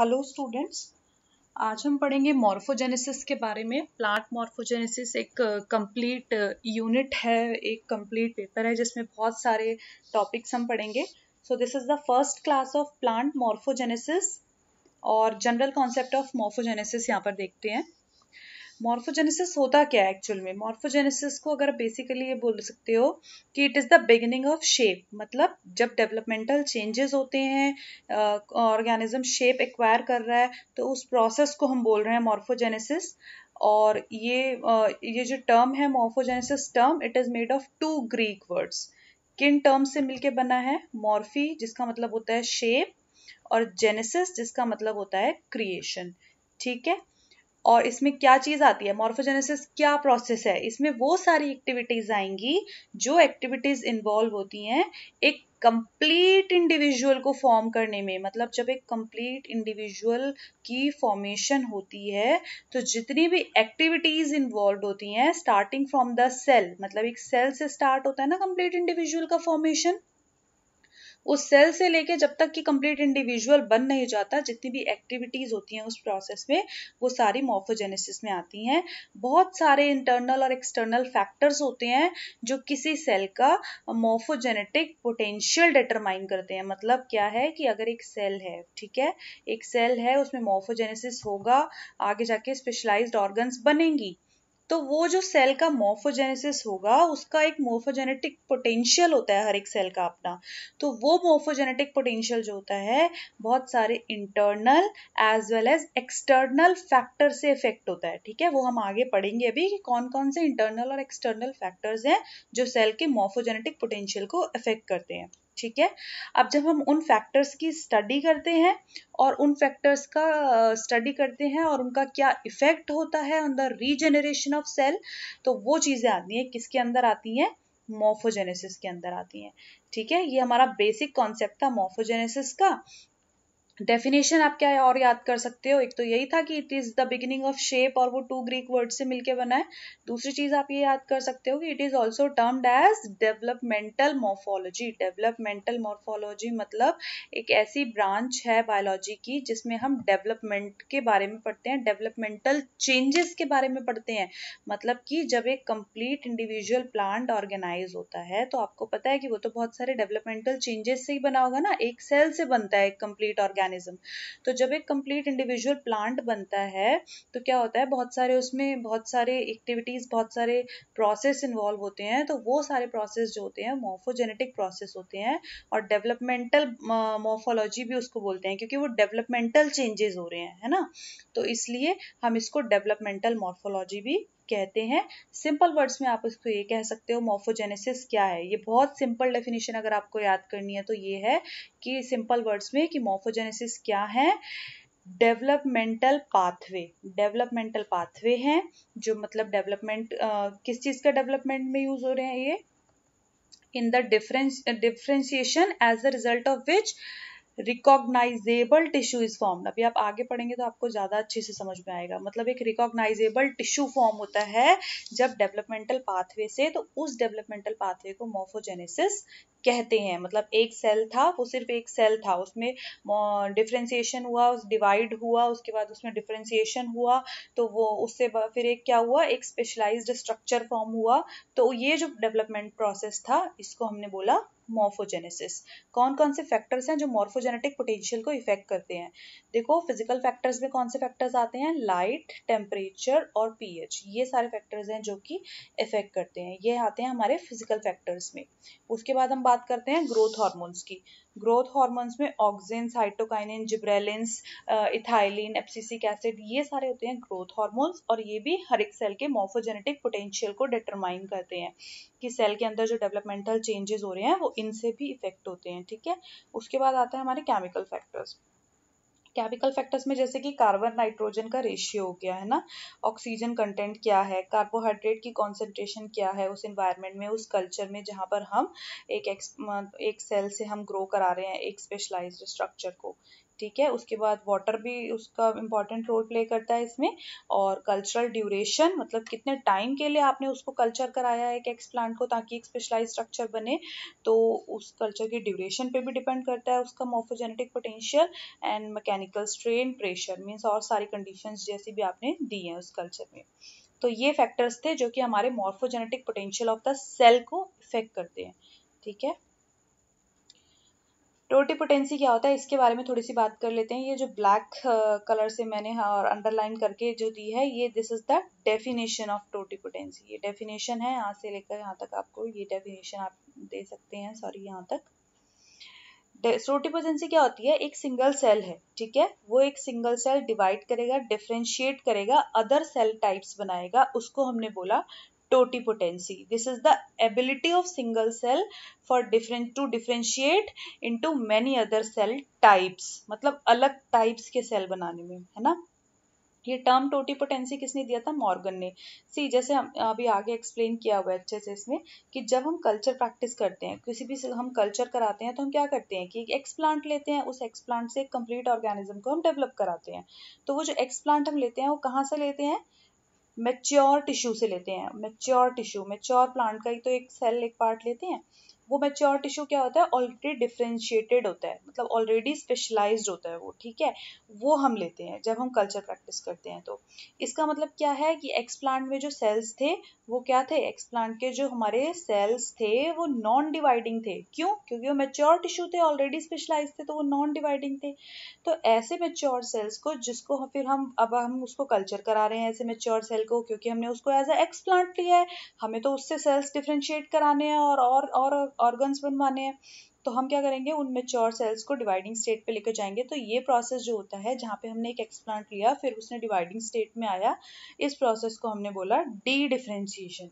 Hello students आज हम पढ़ेंगे मॉर्फोजेनेसिस के बारे में प्लांट मॉर्फोजेनेसिस एक कंप्लीट uh, यूनिट uh, है एक कंप्लीट पेपर है जिसमें बहुत सारे टॉपिक्स हम पढ़ेंगे so this is the first class of plant morphogenesis और जनरल कॉन्सेप्ट ऑफ मॉर्फोजेनेसिस यहाँ पर देखते हैं मॉर्फोजेनेसिस होता क्या है एक्चुअल में मॉर्फोजेनेसिस को अगर बेसिकली ये बोल सकते हो कि it is the beginning of shape मतलब जब डेवलपमेंटल चेंजेस होते हैं ऑर्गेनिज्म शेप एक्वायर कर रहा है तो उस प्रोसेस को हम बोल रहे हैं मॉर्फोजेनेसिस और ये uh, ये जो टर्म है morphogenesis term it is made of two Greek words किन टर्म से मिलके बना है मॉर्फी जिसका मतलब होता है शेप और जेनेसिस जिसका मतलब होता है क्रिएशन ठीक है और इसमें क्या चीज़ आती है मॉर्फोजेनेसिस क्या प्रोसेस है इसमें वो सारी एक्टिविटीज़ आएंगी जो एक्टिविटीज़ इन्वॉल्व होती हैं एक कंप्लीट इंडिविजुअल को फॉर्म करने में मतलब जब एक कंप्लीट इंडिविजुअल की फॉर्मेशन होती है तो जितनी भी एक्टिविटीज इन्वॉल्व होती हैं स्टार्टिंग फ्रॉम द सेल मतलब एक सेल से स्टार्ट होता है ना कंप्लीट इंडिविजुअल का फॉर्मेशन उस सेल से लेके जब तक कि कंप्लीट इंडिविजुअल बन नहीं जाता जितनी भी एक्टिविटीज होती हैं उस प्रोसेस में वो सारी मोफोजेनेसिस में आती हैं बहुत सारे इंटरनल और एक्सटर्नल फैक्टर्स होते हैं जो किसी सेल का मोफोजेनेटिक पोटेंशियल डिटरमाइन करते हैं मतलब क्या है कि अगर एक सेल है ठीक है एक सेल है उसमें मोफोजेनेसिस होगा आगे जाके स्पेशलाइज्ड ऑर्गन्स बनेंगी तो वो जो सेल का मोफोजेनेसिस होगा उसका एक मोफोजेनेटिक पोटेंशियल होता है हर एक सेल का अपना तो वो मोफोजेनेटिक पोटेंशियल जो होता है बहुत सारे internal as well as external factor से इफेक्ट होता है ठीक है वो हम आगे पढ़ेंगे अभी कि कौन कौन से इंटरनल और एक्सटर्नल फैक्टर्स हैं जो सेल के मोफोजेनेटिक पोटेंशियल को अफेक्ट करते हैं ठीक है अब जब हम उन फैक्टर्स की स्टडी करते हैं और उन फैक्टर्स का स्टडी करते हैं और उनका क्या इफेक्ट होता है on the regeneration of cell तो वो चीज़ें आती हैं किसके अंदर आती हैं मोफोजेनेसिस के अंदर आती हैं ठीक है ये हमारा बेसिक कॉन्सेप्ट था मोफोजेनेसिस का डेफिनेशन आप क्या और याद कर सकते हो एक तो यही था कि it is the beginning of shape और वो टू ग्रीक वर्ड से मिलके बना है दूसरी चीज आप ये याद कर सकते हो कि it is also termed as developmental morphology developmental morphology मतलब एक ऐसी ब्रांच है बायोलॉजी की जिसमें हम डेवलपमेंट के बारे में पढ़ते हैं डेवलपमेंटल चेंजेस के बारे में पढ़ते हैं मतलब कि जब एक कंप्लीट इंडिविजुअल प्लांट ऑर्गेनाइज होता है तो आपको पता है कि वो तो बहुत सारे डेवलपमेंटल चेंजेस से ही बना होगा ना एक सेल से बनता है एक कंप्लीट ऑर्गेनाइज मैकेनिज्म तो जब एक कंप्लीट इंडिविजुअल प्लांट बनता है तो क्या होता है बहुत सारे उसमें बहुत सारे एक्टिविटीज़ बहुत सारे प्रोसेस इन्वॉल्व होते हैं तो वो सारे प्रोसेस जो होते हैं मोर्फोजेनेटिक प्रोसेस होते हैं और डेवलपमेंटल मोर्फोलॉजी भी उसको बोलते हैं क्योंकि वो डेवलपमेंटल चेंजेस हो रहे हैं है ना तो इसलिए हम इसको डेवलपमेंटल मोर्फोलॉजी भी कहते हैं सिंपल वर्ड्स में आप इसको ये कह सकते हो मोफोजेनेसिस क्या है ये बहुत सिंपल डेफिनेशन अगर आपको याद करनी है तो ये है कि सिंपल वर्ड्स में कि मोफोजेनेसिस क्या है डेवलपमेंटल पाथवे डेवलपमेंटल पाथवे हैं जो मतलब डेवलपमेंट किस चीज़ का डेवलपमेंट में यूज हो रहे हैं ये in the difference differentiation as as result of which recognisable tissue is form अभी आप आगे पढ़ेंगे तो आपको ज़्यादा अच्छे से समझ में आएगा मतलब एक रिकॉग्नाइजेबल टिश्यू फॉर्म होता है जब डेवलपमेंटल पाथवे से तो उस डेवलपमेंटल पाथवे को मोफोजेनेसिस कहते हैं मतलब एक सेल था वो सिर्फ एक सेल था उसमें डिफ्रेंसिएशन हुआ उस डिवाइड हुआ उसके बाद उसमें डिफ्रेंसिएशन हुआ तो वो उससे फिर एक क्या हुआ एक स्पेशलाइज्ड स्ट्रक्चर फॉर्म हुआ तो ये जो डेवलपमेंट प्रोसेस था इसको हमने बोला मोर्फोजेनेसिस कौन कौन से फैक्टर्स हैं जो मोर्फोजेनेसिस जेनेटिक पोटेंशियल को इफेक्ट करते हैं देखो फिजिकल फैक्टर्स में कौन से फैक्टर्स आते हैं लाइट टेम्परेचर और पीएच ये सारे फैक्टर्स हैं जो कि इफेक्ट करते हैं ये आते हैं हमारे फिजिकल फैक्टर्स में उसके बाद हम बात करते हैं ग्रोथ हार्मोन्स की ग्रोथ हॉर्मोन्स में auxin cytokinin gibberellins ethylene abscisic acid ये सारे होते हैं ग्रोथ हॉर्मोन्स और ये भी हर एक सेल के मोफोजेनेटिक पोटेंशियल को डिटरमाइन करते हैं कि सेल के अंदर जो डेवलपमेंटल चेंजेस हो रहे हैं वो इनसे भी इफेक्ट होते हैं ठीक है उसके बाद आता है हमारे केमिकल फैक्टर्स केमिकल फैक्टर्स में जैसे कि कार्बन नाइट्रोजन का रेशियो हो गया है ना ऑक्सीजन कंटेंट क्या है कार्बोहाइड्रेट की कॉन्सेंट्रेशन क्या है उस इन्वायरमेंट में उस कल्चर में जहाँ पर हम एक एक सेल से हम ग्रो करा रहे हैं एक स्पेशलाइज्ड स्ट्रक्चर को ठीक है उसके बाद वाटर भी उसका इम्पॉर्टेंट रोल प्ले करता है इसमें और कल्चरल ड्यूरेशन मतलब कितने टाइम के लिए आपने उसको कल्चर कराया है एक एक्सप्लांट को ताकि एक स्पेशलाइज स्ट्रक्चर बने तो उस कल्चर की ड्यूरेशन पे भी डिपेंड करता है उसका morphogenetic potential and mechanical strain pressure means और सारी कंडीशन जैसी भी आपने दी हैं उस कल्चर में तो ये फैक्टर्स थे जो कि हमारे morphogenetic potential of the cell को इफेक्ट करते हैं ठीक है टोटिपोटेंसी क्या होता है इसके बारे में थोड़ी सी बात कर लेते हैं ये जो ब्लैक कलर uh, से मैंने हाँ, और अंडरलाइन करके जो दी है ये this is the definition of totipotency ये डेफिनेशन है यहाँ से लेकर यहाँ तक आपको ये डेफिनेशन आप दे सकते हैं सॉरी यहाँ तक टोटिपोटेंसी क्या होती है एक सिंगल सेल है ठीक है वो एक सिंगल सेल डिवाइड करेगा डिफ्रेंशिएट करेगा अदर सेल टाइप्स बनाएगा उसको हमने बोला totipotency. This is the ability of single cell for different to differentiate into many other cell types. मतलब अलग types के cell बनाने में है ना ये टर्म टोटीपोटेंसी किसने दिया था मॉर्गन ने सी जैसे हम अभी आगे एक्सप्लेन किया हुआ है अच्छे से इसमें कि जब हम कल्चर प्रैक्टिस करते हैं किसी भी हम कल्चर कराते हैं तो हम क्या करते हैं कि एक एक्सप्लांट लेते हैं उस एक्सप्लांट से कंप्लीट ऑर्गेनिज्म को हम डेवलप कराते हैं तो वो जो एक्सप्लांट हम लेते हैं वो कहाँ से लेते हैं मेच्योर टिश्यू से लेते हैं मेच्योर टिश्यू मेच्योर प्लांट का ही तो एक सेल एक पार्ट लेते हैं वो मेच्योर टिश्यू क्या होता है ऑलरेडी डिफ्रेंशिएटेड होता है मतलब ऑलरेडी स्पेशलाइज होता है वो ठीक है वो हम लेते हैं जब हम कल्चर प्रैक्टिस करते हैं तो इसका मतलब क्या है कि एक्सप्लांट में जो सेल्स थे वो क्या थे एक्सप्लांट के जो हमारे सेल्स थे वो नॉन डिवाइडिंग थे क्यों क्योंकि वो मेच्योर टिश्यू थे ऑलरेडी स्पेशलाइज थे तो वो नॉन डिवाइडिंग थे तो ऐसे मेच्योर सेल्स को जिसको फिर हम अब हम उसको कल्चर करा रहे हैं ऐसे मेच्योर सेल को क्योंकि हमने उसको एज अ एक्सप्लांट लिया है हमें तो उससे सेल्स डिफ्रेंशिएट कराने हैं और और और ऑर्गन्स बनवाने हैं तो हम क्या करेंगे उन मेच्योर सेल्स को डिवाइडिंग स्टेट पे लेकर जाएंगे तो ये प्रोसेस जो होता है जहाँ पे हमने एक एक्सप्लांट लिया फिर उसने डिवाइडिंग स्टेट में आया इस प्रोसेस को हमने बोला डी डिफ्रेंशिएशन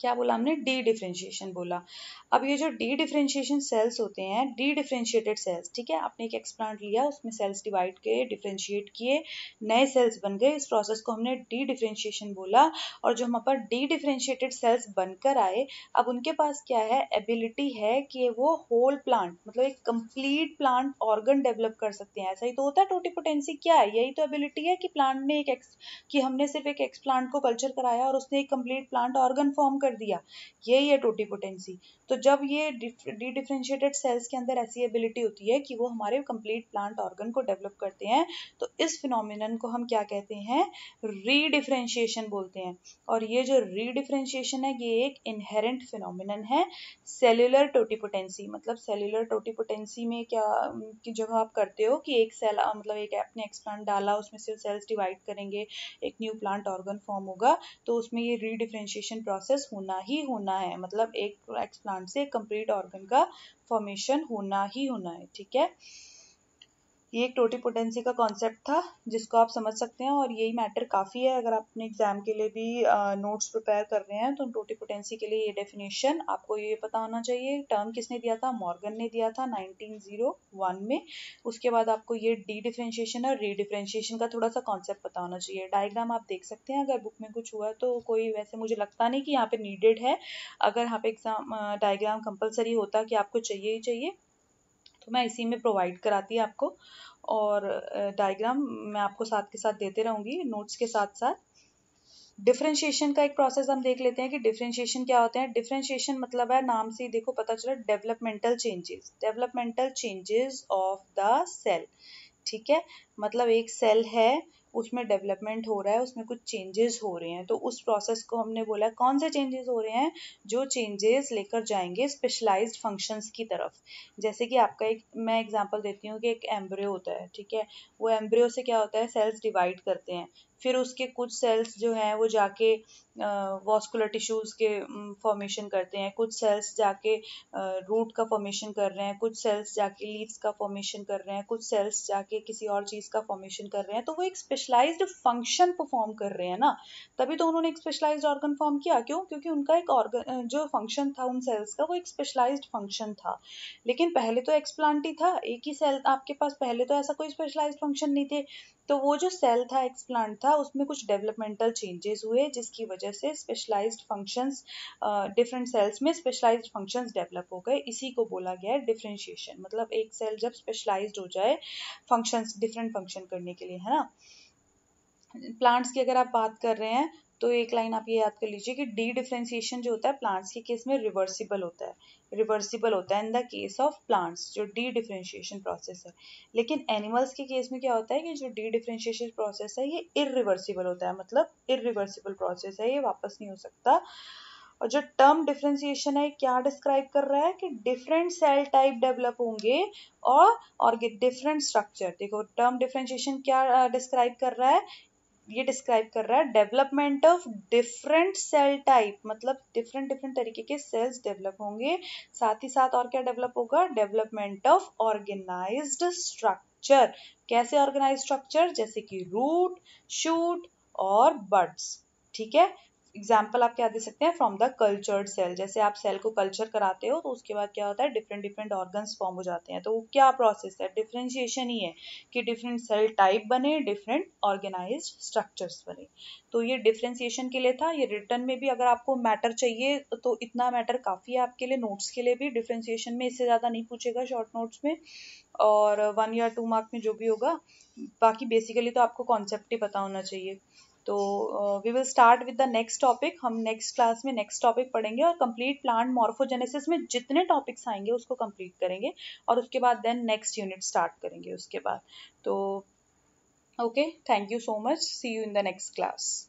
क्या बोला हमने डी डिफ्रेंशिएशन बोला अब ये जो डी डिफ्रेंशिएशन सेल्स होते हैं डी डिफ्रेंशिएटेड सेल्स ठीक है आपने एक एक्सप्लांट लिया उसमें सेल्स डिवाइड किए डिफ्रेंशिएट किए नए सेल्स बन गए इस प्रोसेस को हमने डी डिफ्रेंशिएशन बोला और जो हमारे पास डी डिफ्रेंशिएटेड सेल्स बनकर आए अब उनके पास क्या है एबिलिटी है कि वो होल प्लांट मतलब एक कंप्लीट प्लांट ऑर्गन डेवलप कर सकते हैं ऐसा ही तो होता है टोटी पोटेंसी क्या है यही तो एबिलिटी है कि प्लांट ने एक कि हमने सिर्फ एक एक्सप्लांट को कल्चर कराया और उसने एक कंप्लीट प्लांट ऑर्गन फॉर्म कर कर दिया यही है टोटी पोटेंसी तो जब ये डी डिफ्रेंशिएटेड सेल्स के अंदर ऐसी एबिलिटी होती है कि वो हमारे कंप्लीट प्लांट ऑर्गन को डेवलप करते हैं तो इस फिनोमिन को हम क्या कहते हैं रीडिफ्रेंशिएशन बोलते हैं और ये जो रीडिफ्रेंशिएशन है ये एक इनहेरेंट फिनोमिन है सेल्युलर टोटी पोटेंसी मतलब सेल्युलर टोटी पोटेंसी में क्या कि जब आप करते हो कि एक सेल मतलब एक आपने एक्सप्लांट डाला उसमें से सेल्स डिवाइड करेंगे एक न्यू प्लांट ऑर्गन फॉर्म होगा तो उसमें ये रीडिफ्रेंशिएशन प्रोसेस हो होना ही होना है मतलब एक एक्सप्लांट से कंप्लीट ऑर्गन का फॉर्मेशन होना ही होना है ठीक है ये एक टोटीपोटेंसी का कॉन्सेप्ट था जिसको आप समझ सकते हैं और यही मैटर काफ़ी है अगर आप अपने एग्ज़ाम के लिए भी नोट्स प्रिपेयर कर रहे हैं तो टोटीपोटेंसी के लिए ये डेफिनेशन आपको ये पता होना चाहिए टर्म किसने दिया था मॉर्गन ने दिया था 1901 में उसके बाद आपको ये डी डिफ्रेंशिएशन और री डिफ्रेंशिएशन का थोड़ा सा कॉन्सेप्ट पता होना चाहिए डायग्राम आप देख सकते हैं अगर बुक में कुछ हुआ तो कोई वैसे मुझे लगता नहीं कि यहाँ पर नीडेड है अगर यहाँ पे एग्जाम डायग्राम कंपलसरी होता कि आपको चाहिए ही चाहिए तो मैं इसी में प्रोवाइड कराती है आपको और डायग्राम मैं आपको साथ के साथ देते रहूँगी नोट्स के साथ साथ डिफ्रेंशिएशन का एक प्रोसेस हम देख लेते हैं कि डिफ्रेंशिएशन क्या होते हैं डिफ्रेंशिएशन मतलब है नाम से ही देखो पता चला developmental changes developmental changes of the cell ठीक है मतलब एक सेल है उसमें डेवलपमेंट हो रहा है उसमें कुछ चेंजेस हो रहे हैं तो उस प्रोसेस को हमने बोला कौन से चेंजेस हो रहे हैं जो चेंजेस लेकर जाएंगे स्पेशलाइज्ड फंक्शंस की तरफ जैसे कि आपका एक मैं एग्जांपल देती हूँ कि एक एम्ब्रियो होता है ठीक है वो एम्ब्रियो से क्या होता है सेल्स डिवाइड करते हैं फिर उसके कुछ सेल्स जो हैं वो जाके वॉस्कुलर टिश्यूज़ के फॉर्मेशन करते हैं कुछ सेल्स जाके रूट का फॉर्मेशन कर रहे हैं कुछ सेल्स जाके लीव्स का फॉर्मेशन कर रहे हैं कुछ सेल्स जाके किसी और चीज़ का फॉर्मेशन कर रहे हैं तो वो एक स्पेशलाइज्ड फंक्शन परफॉर्म कर रहे हैं ना तभी तो उन्होंने एक स्पेशलाइज ऑर्गन फॉर्म किया क्यों क्योंकि उनका एक ऑर्गन जो फंक्शन था उन सेल्स का वो एक स्पेशलाइज्ड फंक्शन था लेकिन पहले तो एक्सप्लांट ही था एक ही सेल आपके पास पहले तो ऐसा कोई स्पेशलाइज फंक्शन नहीं थे तो वो जो सेल था एक्सप्लांट था था उसमें कुछ डेवलपमेंटल चेंजेस हुए जिसकी वजह से स्पेशलाइज्ड फंक्शंस डिफरेंट सेल्स में स्पेशलाइज्ड फंक्शंस डेवलप हो गए इसी को बोला गया है डिफ्रेंशिएशन मतलब एक सेल जब स्पेशलाइज्ड हो जाए फंक्शंस डिफरेंट फंक्शन करने के लिए है ना प्लांट्स की अगर आप बात कर रहे हैं तो एक लाइन आप ये याद कर लीजिए कि डी डिफ्रेंसिएशन जो होता है प्लांट्स के केस में रिवर्सिबल होता है रिवर्सिबल होता है in the case of plants जो डी डिफ्रेंशिएशन प्रोसेस है लेकिन एनिमल्स के केस में क्या होता है कि जो डी डिफ्रेंशिएशन प्रोसेस है ये इरिवर्सिबल होता है मतलब इरिवर्सिबल प्रोसेस है ये वापस नहीं हो सकता और जो टर्म डिफ्रेंसिएशन है क्या डिस्क्राइब कर रहा है कि डिफरेंट सेल टाइप डेवलप होंगे और और डिफरेंट स्ट्रक्चर देखो टर्म डिफ्रेंशिएशन क्या डिस्क्राइब कर रहा है ये डिस्क्राइब कर रहा है development of different cell type मतलब डिफरेंट डिफरेंट तरीके के सेल्स डेवलप होंगे साथ ही साथ और क्या डेवलप होगा डेवलपमेंट ऑफ ऑर्गेनाइज्ड स्ट्रक्चर कैसे ऑर्गेनाइज स्ट्रक्चर जैसे कि रूट शूट और बर्ड्स ठीक है एग्जाम्पल आप क्या दे सकते हैं फ्रॉम द कल्चर्ड सेल जैसे आप सेल को कल्चर कराते हो तो उसके बाद क्या होता है डिफरेंट डिफरेंट ऑर्गन्स फॉर्म हो जाते हैं तो वो क्या प्रोसेस है डिफरेंशिएशन ही है कि डिफरेंट सेल टाइप बने डिफरेंट ऑर्गेनाइज स्ट्रक्चर्स बने तो ये डिफ्रेंसिएशन के लिए था ये रिटर्न में भी अगर आपको मैटर चाहिए तो इतना मैटर काफ़ी है आपके लिए नोट्स के लिए भी डिफरेंशिएशन में इससे ज़्यादा नहीं पूछेगा शॉर्ट नोट्स में और वन या टू मार्क में जो भी होगा बाकी बेसिकली तो आपको कॉन्सेप्ट ही पता होना चाहिए तो we will start with the next topic हम नेक्स्ट क्लास में नेक्स्ट टॉपिक पढ़ेंगे और कंप्लीट प्लांट मॉर्फोजेनेसिस में जितने टॉपिक्स आएंगे उसको कंप्लीट करेंगे और उसके बाद देन नेक्स्ट यूनिट स्टार्ट करेंगे उसके बाद तो okay thank you so much see you in the next class